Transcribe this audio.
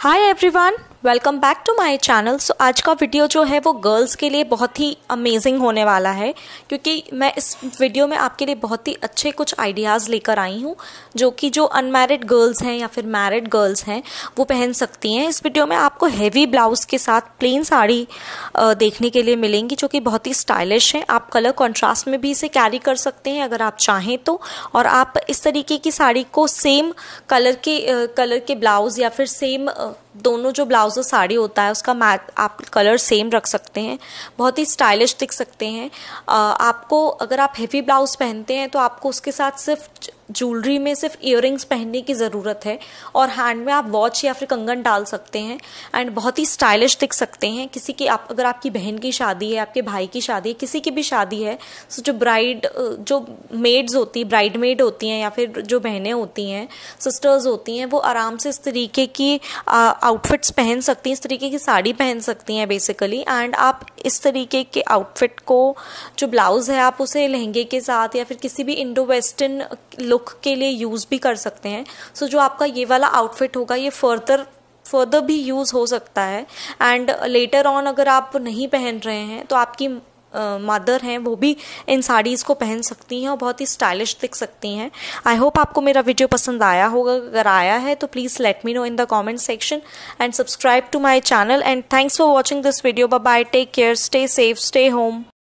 Hi everyone, welcome back to my channel so आज का video जो है वो गर्ल्स के लिए बहुत ही अमेजिंग होने वाला है क्योंकि मैं इस वीडियो में आपके लिए बहुत ही अच्छे कुछ आइडियाज़ लेकर आई हूँ जो कि जो अनमैरिड गर्ल्स हैं या फिर मैरिड गर्ल्स हैं वो पहन सकती हैं इस वीडियो में आपको हैवी ब्लाउज़ के साथ प्लेन साड़ी देखने के लिए मिलेंगी जो कि बहुत ही स्टाइलिश है आप कलर कॉन्ट्रास्ट में भी इसे कैरी कर सकते हैं अगर आप चाहें तो और आप इस तरीके की साड़ी को सेम कलर के कलर के ब्लाउज़ या फिर सेम दोनों जो ब्लाउज और साड़ी होता है उसका मैच आप कलर सेम रख सकते हैं बहुत ही स्टाइलिश दिख सकते हैं आपको अगर आप हेवी ब्लाउज पहनते हैं तो आपको उसके साथ सिर्फ ज्वेलरी में सिर्फ इयर पहनने की ज़रूरत है और हैंड में आप वॉच या फिर कंगन डाल सकते हैं एंड बहुत ही स्टाइलिश दिख सकते हैं किसी की आप अगर आपकी बहन की शादी है आपके भाई की शादी है किसी की भी शादी है सो जो ब्राइड जो मेड्स होती ब्राइड मेड होती हैं या फिर जो बहनें होती हैं सिस्टर्स होती हैं वो आराम से इस तरीके की आउटफिट्स पहन सकती हैं इस तरीके की साड़ी पहन सकती हैं बेसिकली एंड आप इस तरीके के आउटफिट को जो ब्लाउज़ है आप उसे लहंगे के साथ या फिर किसी भी इंडो वेस्टर्न लुक लुक के लिए यूज़ भी कर सकते हैं सो so, जो आपका ये वाला आउटफिट होगा ये फर्दर फर्दर भी यूज़ हो सकता है एंड लेटर ऑन अगर आप नहीं पहन रहे हैं तो आपकी मदर uh, हैं वो भी इन साड़ीज़ को पहन सकती हैं और बहुत ही स्टाइलिश दिख सकती हैं आई होप आपको मेरा वीडियो पसंद आया होगा अगर आया है तो please let me know in the comment section and subscribe to my channel and thanks for watching this video bye bye take care stay safe stay home